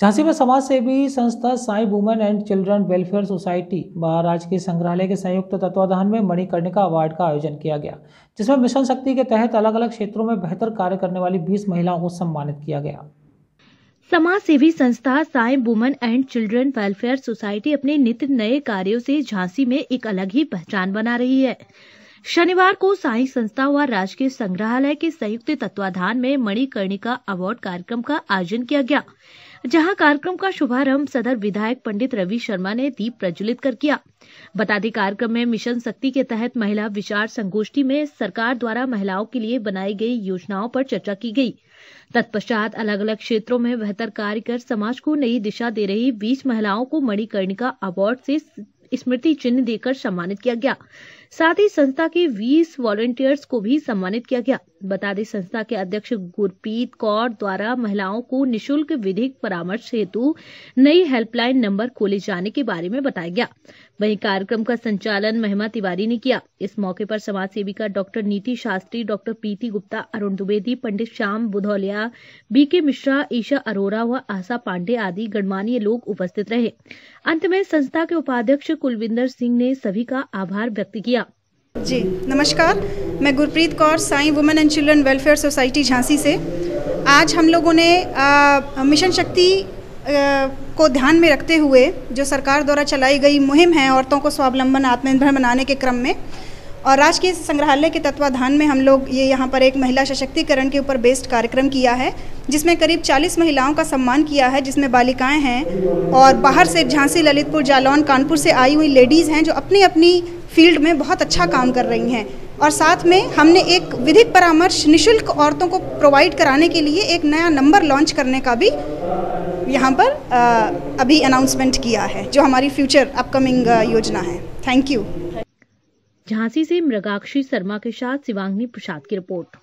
झांसी में समाज सेवी संस्था Sai women and children welfare society महाराज के संग्रहालय के संयुक्त तत्वाधान में मणिकर्णिका अवार्ड का आयोजन किया गया जिसमें मिशन शक्ति के तहत अलग अलग क्षेत्रों में बेहतर कार्य करने वाली बीस महिलाओं को सम्मानित किया गया समाज सेवी संस्था Sai women and children welfare society अपने नित्य नए कार्यों से झांसी में एक अलग ही पहचान बना रही है शनिवार को साई संस्था व राजकीय संग्रहालय के संयुक्त तत्वाधान में मणिकर्णिका अवार्ड कार्यक्रम का आयोजन किया गया जहां कार्यक्रम का शुभारंभ सदर विधायक पंडित रवि शर्मा ने दीप प्रज्वलित कर किया बता दें कार्यक्रम में मिशन शक्ति के तहत महिला विचार संगोष्ठी में सरकार द्वारा महिलाओं के लिए बनाई गई योजनाओं पर चर्चा की गई तत्पश्चात अलग अलग क्षेत्रों में बेहतर कार्य कर समाज को नई दिशा दे रही बीस महिलाओं को मणिकर्णिका अवार्ड से स्मृति चिन्ह देकर सम्मानित किया गया साथ ही संस्था के 20 वॉलेंटियर्स को भी सम्मानित किया गया बता दें संस्था के अध्यक्ष गुरप्रीत कौर द्वारा महिलाओं को निशुल्क विधिक परामर्श हेतु नई हेल्पलाइन नंबर खोले जाने के बारे में बताया गया वहीं कार्यक्रम का संचालन महिमा तिवारी ने किया इस मौके पर समाज सेविका doctor Niti Shastri doctor Preeti Gupta Arun Dwivedi Pandit Shyam Budhaulia B K Mishra Isha Arora व आशा पांडे आदि गणमान्य लोग उपस्थित रहे अंत में संस्था के उपाध्यक्ष कुलविंदर सिंह ने सभी का आभार व्यक्त किया जी नमस्कार मैं Gurpreet Kaur Sai women and children welfare society Jhansi से आज हम लोगों ने आ, मिशन शक्ति को ध्यान में रखते हुए जो सरकार द्वारा चलाई गई मुहिम है औरतों को स्वावलंबन आत्मनिर्भर बनाने के क्रम में और राजकीय संग्रहालय के तत्वाधान में हम लोग ये यहाँ पर एक महिला सशक्तिकरण के ऊपर बेस्ड कार्यक्रम किया है जिसमें करीब 40 महिलाओं का सम्मान किया है जिसमें बालिकाएं हैं और बाहर से झांसी ललितपुर जालौन कानपुर से आई हुई लेडीज़ हैं जो अपनी अपनी फील्ड में बहुत अच्छा काम कर रही हैं और साथ में हमने एक विधिक परामर्श निःशुल्क औरतों को प्रोवाइड कराने के लिए एक नया नंबर लॉन्च करने का भी यहाँ पर अभी अनाउंसमेंट किया है जो हमारी फ्यूचर अपकमिंग योजना है थैंक यू झांसी से मृगाक्षी शर्मा के साथ शिवांगी प्रसाद की रिपोर्ट